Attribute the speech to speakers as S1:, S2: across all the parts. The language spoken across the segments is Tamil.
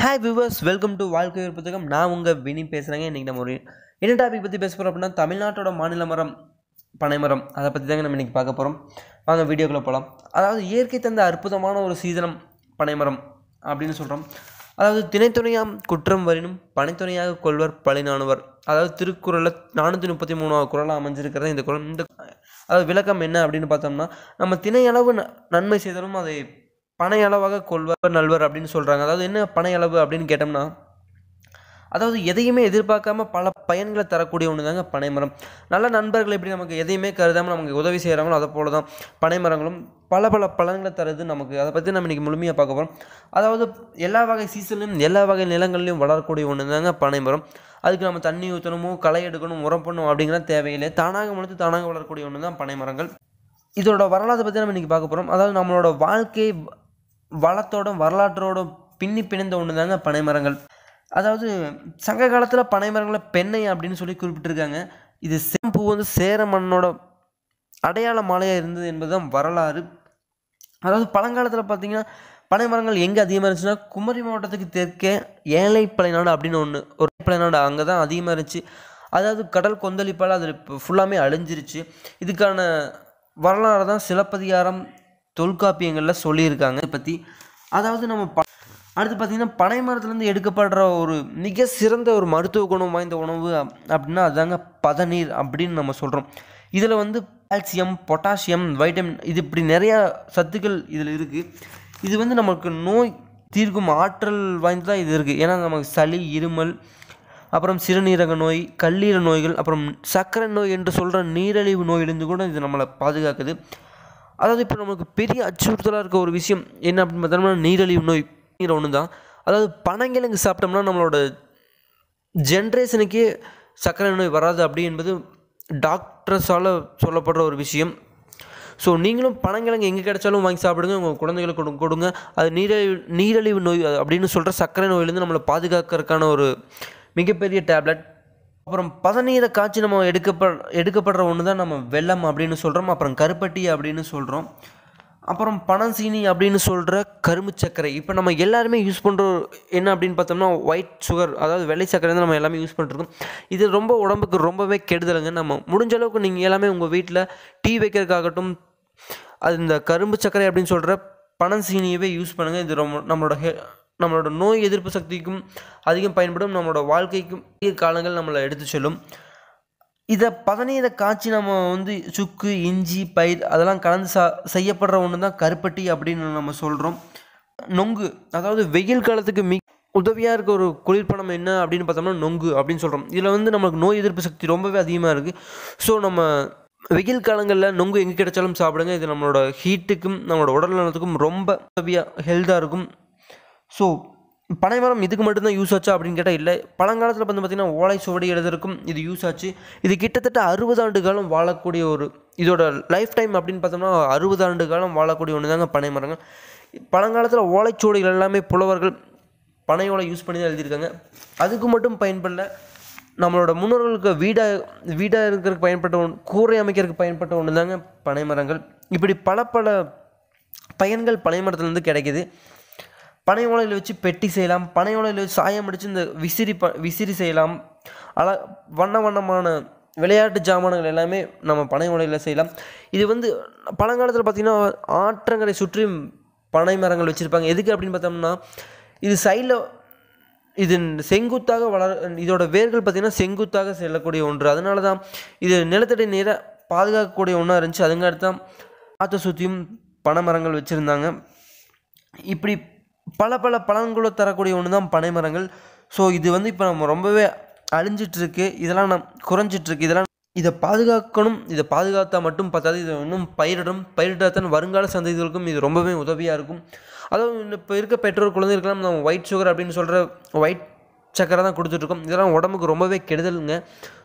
S1: ஹாய் விவர்ஸ் வெல்கம் டு வாழ்க்கை புத்தகம் நான் உங்கள் வினி பேசுகிறேங்க இன்றைக்கி நம்ம ஒரு என்ன டாபிக் பற்றி பேச போகிறோம் அப்படின்னா தமிழ்நாட்டோட மாநில மரம் பனைமரம் அதை பற்றி தாங்க நம்ம இன்றைக்கி பார்க்க போகிறோம் வாங்க வீடியோக்குள்ளே போகலாம் அதாவது இயற்கை தந்த அற்புதமான ஒரு சீதனம் பனைமரம் அப்படின்னு சொல்கிறோம் அதாவது திணைத்துணையாம் குற்றம் வரினும் பனைத்துணையாக கொள்வர் பழினானவர் அதாவது திருக்குறளில் நானூற்றி முப்பத்தி மூணாவது குரலாக அமைஞ்சிருக்கிறது இந்த குரல் இந்த அதாவது விளக்கம் என்ன அப்படின்னு பார்த்தோம்னா நம்ம திணையளவு நன்மை செய்தாலும் அதை பனை அளவாக கொள்வர் நல்வர் அப்படின்னு சொல்கிறாங்க அதாவது என்ன பனை அளவு அப்படின்னு கேட்டோம்னா அதாவது எதையுமே எதிர்பார்க்காம பல பயன்களை தரக்கூடிய ஒன்று தாங்க பனைமரம் நல்ல நண்பர்கள் எப்படி நமக்கு எதையுமே கருதாமல் நமக்கு உதவி செய்கிறாங்களோ அதை போல தான் பனைமரங்களும் பல பல பலன்களை தருது நமக்கு அதை பற்றி நம்ம இன்றைக்கி முழுமையாக பார்க்க போகிறோம் அதாவது எல்லா வகை சீசன்லையும் எல்லா வகை நிலங்கள்லையும் வளரக்கூடிய ஒன்று தாங்க பனைமரம் அதுக்கு நம்ம தண்ணி ஊற்றணுமோ களை எடுக்கணும் உரம் பண்ணணும் அப்படிங்கிற தேவையில்லை தானாக முழுத்து தானாக வளரக்கூடிய ஒன்று தான் பனைமரங்கள் இதோட வரலாறு பற்றி நம்ம இன்றைக்கி பார்க்க போகிறோம் அதாவது நம்மளோட வாழ்க்கை வளத்தோடும் வரலாற்றோடும் பின்னி பிணைந்த ஒன்று தாங்க பனை மரங்கள் அதாவது சங்க காலத்தில் பனை மரங்களை பெண்ணை அப்படின்னு சொல்லி குறிப்பிட்டிருக்காங்க இது செம்பூ வந்து சேர மண்ணோட அடையாள மாலையாக இருந்தது என்பது தான் வரலாறு அதாவது பழங்காலத்தில் பார்த்திங்கன்னா பனை மரங்கள் எங்கே அதிகமாக இருந்துச்சுன்னா குமரி மாவட்டத்துக்கு தெற்கே ஏழைப்பளை நாடு அப்படின்னு ஒன்று ஒரு பழை நாடு அங்கே தான் அதிகமாக இருந்துச்சு அதாவது கடல் கொந்தளிப்பால் அது ஃபுல்லாமே அழிஞ்சிருச்சு இதுக்கான வரலாறு தான் சிலப்பதிகாரம் தொல்காப்பியங்களில் சொல்லியிருக்காங்க இதை பற்றி அதாவது நம்ம ப அடுத்து பார்த்திங்கன்னா பனை மரத்துலேருந்து எடுக்கப்படுற ஒரு மிக சிறந்த ஒரு மருத்துவ குணம் வாய்ந்த உணவு அப்படின்னா அதுதாங்க பதநீர் அப்படின்னு நம்ம சொல்கிறோம் இதில் வந்து கால்சியம் பொட்டாசியம் வைட்டமின் இது இப்படி நிறையா சத்துக்கள் இதில் இருக்குது இது வந்து நமக்கு நோய் தீர்க்கும் ஆற்றல் வாய்ந்து தான் இது இருக்குது ஏன்னா நமக்கு சளி இருமல் அப்புறம் சிறுநீரக நோய் கல்லீரல் நோய்கள் அப்புறம் சர்க்கரை நோய் என்று சொல்கிற நீரழிவு நோயிலிருந்து கூட இது நம்மளை பாதுகாக்குது அதாவது இப்போ நமக்கு பெரிய அச்சுறுத்தலாக இருக்க ஒரு விஷயம் என்ன அப்படின்னு பார்த்தோம்னா நீரழிவு நோய் ஒன்று தான் அதாவது பனங்கிழங்கு சாப்பிட்டோம்னா நம்மளோட ஜென்ரேஷனுக்கே சர்க்கரை நோய் வராது அப்படி என்பது டாக்டர்ஸால் சொல்லப்படுற ஒரு விஷயம் ஸோ நீங்களும் பனங்கிழங்கு எங்கே கிடைச்சாலும் வாங்கி சாப்பிடுங்க உங்கள் குழந்தைகளுக்கு கொடு கொடுங்க அது நீரழிவு நீரழிவு நோய் அப்படின்னு சொல்கிற சர்க்கரை நோயிலேருந்து நம்மளை பாதுகாக்கிறதுக்கான ஒரு மிகப்பெரிய டேப்லெட் அப்புறம் பதநீர காய்ச்சி நம்ம எடுக்கப்ப எடுக்கப்படுற ஒன்று தான் நம்ம வெள்ளம் அப்படின்னு சொல்கிறோம் அப்புறம் கருப்பட்டி அப்படின்னு சொல்கிறோம் அப்புறம் பனசீனி அப்படின்னு சொல்கிற கரும்பு சர்க்கரை இப்போ நம்ம எல்லாருமே யூஸ் பண்ணுற என்ன அப்படின்னு பார்த்தோம்னா ஒயிட் சுகர் அதாவது வெள்ளை சர்க்கரை தான் நம்ம எல்லாமே யூஸ் பண்ணுறோம் இது ரொம்ப உடம்புக்கு ரொம்பவே கெடுதலுங்க நம்ம முடிஞ்ச அளவுக்கு நீங்கள் எல்லாமே உங்கள் வீட்டில் டீ வைக்கிறதுக்காகட்டும் அது இந்த கரும்பு சர்க்கரை அப்படின்னு சொல்கிற பனசீனியவே யூஸ் பண்ணுங்கள் இது ரொம்ப நம்மளோட ஹெ நம்மளோட நோய் எதிர்ப்பு சக்திக்கும் அதிகம் பயன்படும் நம்மளோட வாழ்க்கைக்கும் காலங்கள் நம்மளை எடுத்து செல்லும் இதை பதநீரை காய்ச்சி நம்ம வந்து சுக்கு இஞ்சி பயிர் அதெல்லாம் கலந்து சா செய்யப்படுற ஒன்று தான் கருப்பட்டி அப்படின்னு நம்ம சொல்கிறோம் நொங்கு அதாவது வெயில் காலத்துக்கு மி உதவியாக இருக்க ஒரு குளிர்பணம் என்ன அப்படின்னு பார்த்தோம்னா நொங்கு அப்படின்னு சொல்கிறோம் இதில் வந்து நம்மளுக்கு நோய் எதிர்ப்பு சக்தி ரொம்பவே அதிகமாக இருக்குது ஸோ நம்ம வெயில் காலங்களில் நொங்கு எங்கே கிடைச்சாலும் சாப்பிடுங்க இது நம்மளோட ஹீட்டுக்கும் நம்மளோட உடல் நலத்துக்கும் ரொம்ப உதவியாக ஹெல்த்தாக இருக்கும் ஸோ பனை மரம் இதுக்கு மட்டும்தான் யூஸ் ஆச்சா அப்படின்னு கேட்டால் இல்லை பழங்காலத்தில் வந்து பார்த்திங்கன்னா ஓலை சுவடி எழுதுறதுக்கும் இது யூஸ் ஆச்சு இது கிட்டத்தட்ட அறுபது ஆண்டு காலம் வாழக்கூடிய ஒரு இதோட லைஃப் டைம் அப்படின்னு பார்த்தோம்னா அறுபது ஆண்டு காலம் வாழக்கூடிய ஒன்று தாங்க பனை மரங்கள் பழங்காலத்தில் ஓலைச்சுவடிகள் எல்லாமே புலவர்கள் பனை ஓலை யூஸ் பண்ணி தான் எழுதியிருக்காங்க அதுக்கு மட்டும் பயன்படல நம்மளோட முன்னோர்களுக்கு வீடாக வீடாக இருக்கிறதுக்கு பயன்பட்ட ஒன்று கூரை அமைக்கிறதுக்கு பயன்பட்ட ஒன்று தாங்க பனை மரங்கள் இப்படி பல பல பயன்கள் பனை மரத்துலேருந்து கிடைக்கிது பனை ஓலையில் வச்சு பெட்டி செய்யலாம் பனை ஓலையில் வச்சு சாயம் அடித்து இந்த விசிறி ப விசிறி செய்யலாம் அழ வண்ண வண்ணமான விளையாட்டு ஜாமான்கள் எல்லாமே நம்ம பனை ஓலையில் செய்யலாம் இது வந்து பழங்காலத்தில் பார்த்திங்கன்னா ஆற்றங்களை சுற்றி பனை மரங்கள் வச்சுருப்பாங்க எதுக்கு அப்படின்னு பார்த்தோம்னா இது சைடில் இது செங்குத்தாக வளர இதோட வேர்கள் பார்த்திங்கன்னா செங்குத்தாக செல்லக்கூடிய ஒன்று அதனால தான் இது நிலத்தடி நீரை பாதுகாக்கக்கூடிய ஒன்றா இருந்துச்சு அதுங்க தான் ஆற்ற சுற்றியும் பனை மரங்கள் வச்சுருந்தாங்க இப்படி பல பல பலன்களை தரக்கூடிய ஒன்று தான் பனை மரங்கள் ஸோ இது வந்து இப்போ நம்ம ரொம்பவே அழிஞ்சிட்ருக்கு இதெல்லாம் நம் குறைஞ்சிட்ருக்கு இதெல்லாம் இதை பாதுகாக்கணும் இதை பாதுகாத்தால் மட்டும் பார்த்தாது இதை இன்னும் பயிரிடும் பயிரிட்டாத்தான் வருங்கால சந்ததிகளுக்கும் இது ரொம்பவே உதவியாக இருக்கும் அதுவும் இப்போ இருக்க பெற்றோர் குழந்தைகளுக்கெல்லாம் நம்ம ஒயிட் சுகர் அப்படின்னு சொல்கிற ஒயிட் சக்கரை தான் கொடுத்துட்ருக்கோம் இதெல்லாம் உடம்புக்கு ரொம்பவே கெடுதலுங்க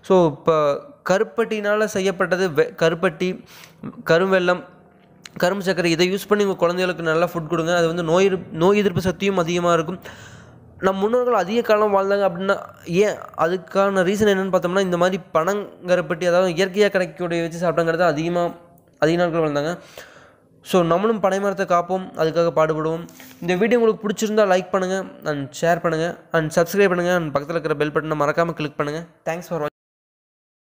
S1: ஸோ இப்போ கருப்பட்டினால் செய்யப்பட்டது வெ கருப்பட்டி கருவெல்லம் கரும்பு சர்க்கரை இதை யூஸ் பண்ணி உங்கள் குழந்தைகளுக்கு நல்லா ஃபுட் கொடுங்க அது வந்து நோய் நோய் எதிர்ப்பு சக்தியும் அதிகமாக இருக்கும் நம் முன்னோர்கள் அதிக காலம் வாழ்ந்தாங்க அப்படின்னா ஏன் அதுக்கான ரீசன் என்னென்னு பார்த்தோம்னா இந்த மாதிரி பணங்கரைப்பட்டி அதாவது இயற்கையாக கிடைக்கக்கூடிய வச்சு சாப்பிட்டாங்கிறது அதிகமாக அதிக நாட்கள் வாழ்ந்தாங்க ஸோ நம்மளும் பனை மரத்தை காப்போம் அதுக்காக பாடுபடுவோம் இந்த வீடியோ உங்களுக்கு பிடிச்சிருந்தால் லைக் பண்ணுங்கள் அண்ட் ஷேர் பண்ணுங்கள் அண்ட் சப்ஸ்கிரைப் பண்ணுங்கள் அண்ட் பக்கத்தில் இருக்கிற பெல் பட்டனை மறக்காமல் கிளிக் பண்ணுங்கள் தேங்க்ஸ் ஃபார்